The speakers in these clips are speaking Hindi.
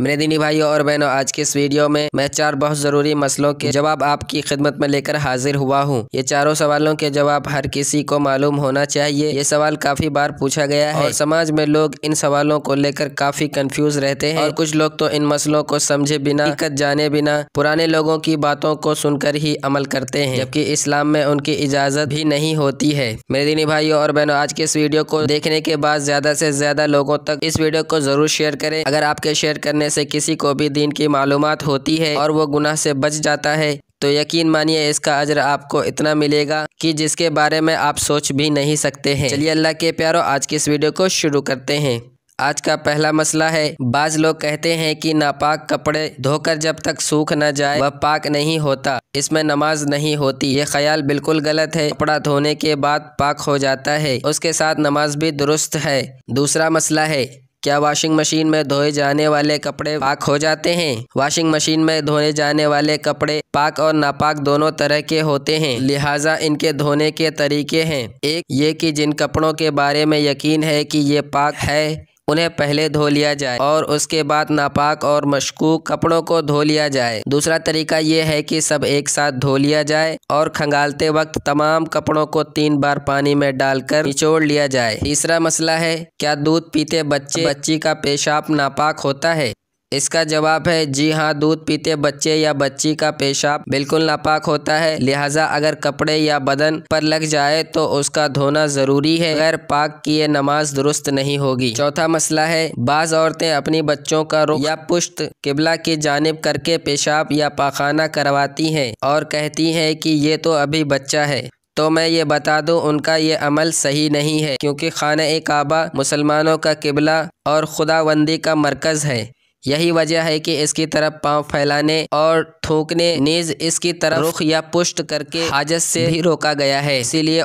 मेरे दिनी भाइयों और बहनों आज के इस वीडियो में मैं चार बहुत ज़रूरी मसलों के जवाब आपकी खिदमत में लेकर हाजिर हुआ हूँ ये चारों सवालों के जवाब हर किसी को मालूम होना चाहिए ये सवाल काफ़ी बार पूछा गया है और समाज में लोग इन सवालों को लेकर काफ़ी कंफ्यूज रहते हैं और कुछ लोग तो इन मसलों को समझे बिना हकीकत जाने बिना पुराने लोगों की बातों को सुनकर ही अमल करते हैं जबकि इस्लाम में उनकी इजाज़त भी नहीं होती है मेरे दिनी भाइयों और बहनों आज के इस वीडियो को देखने के बाद ज़्यादा से ज़्यादा लोगों तक इस वीडियो को ज़रूर शेयर करें अगर आपके शेयर करने करने से किसी को भी दीन की मालूम होती है और वो गुनाह से बच जाता है तो यकीन मानिए इसका अजर आपको इतना मिलेगा कि जिसके बारे में आप सोच भी नहीं सकते हैं चलिए अल्लाह के प्यारो आज की इस वीडियो को शुरू करते हैं आज का पहला मसला है बाज लोग कहते हैं कि नापाक कपड़े धोकर जब तक सूख न जाए वह पाक नहीं होता इसमें नमाज नहीं होती ये ख्याल बिल्कुल गलत है कपड़ा धोने के बाद पाक हो जाता है उसके साथ नमाज भी दुरुस्त है दूसरा मसला है क्या वॉशिंग मशीन में धोए जाने वाले कपड़े पाक हो जाते हैं वॉशिंग मशीन में धोए जाने वाले कपड़े पाक और नापाक दोनों तरह के होते हैं लिहाजा इनके धोने के तरीके हैं एक ये कि जिन कपड़ों के बारे में यकीन है कि ये पाक है उन्हें पहले धो लिया जाए और उसके बाद नापाक और मशकूक कपड़ों को धो लिया जाए दूसरा तरीका ये है कि सब एक साथ धो लिया जाए और खंगालते वक्त तमाम कपड़ों को तीन बार पानी में डालकर निचोड़ लिया जाए तीसरा मसला है क्या दूध पीते बच्चे बच्ची का पेशाब नापाक होता है इसका जवाब है जी हाँ दूध पीते बच्चे या बच्ची का पेशाब बिल्कुल नापाक होता है लिहाजा अगर कपड़े या बदन पर लग जाए तो उसका धोना जरूरी है अगर पाक की ये नमाज दुरुस्त नहीं होगी चौथा मसला है बाज औरतें अपनी बच्चों का रुख या पुश्त किबला की जानब करके पेशाब या पाखाना करवाती हैं और कहती हैं कि ये तो अभी बच्चा है तो मैं ये बता दूं उनका ये अमल सही नहीं है क्योंकि खाना काबा मुसलमानों का किबला और खुदाबंदी का मरकज़ है यही वजह है कि इसकी तरफ पांव फैलाने और थूकने नीज इसकी तरफ रुख या पुष्ट करके हाजत से ही रोका गया है इसीलिए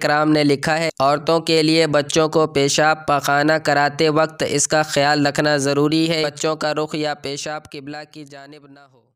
कराम ने लिखा है औरतों के लिए बच्चों को पेशाब पखाना कराते वक्त इसका ख्याल रखना ज़रूरी है बच्चों का रुख या पेशाब किबला की जानब ना हो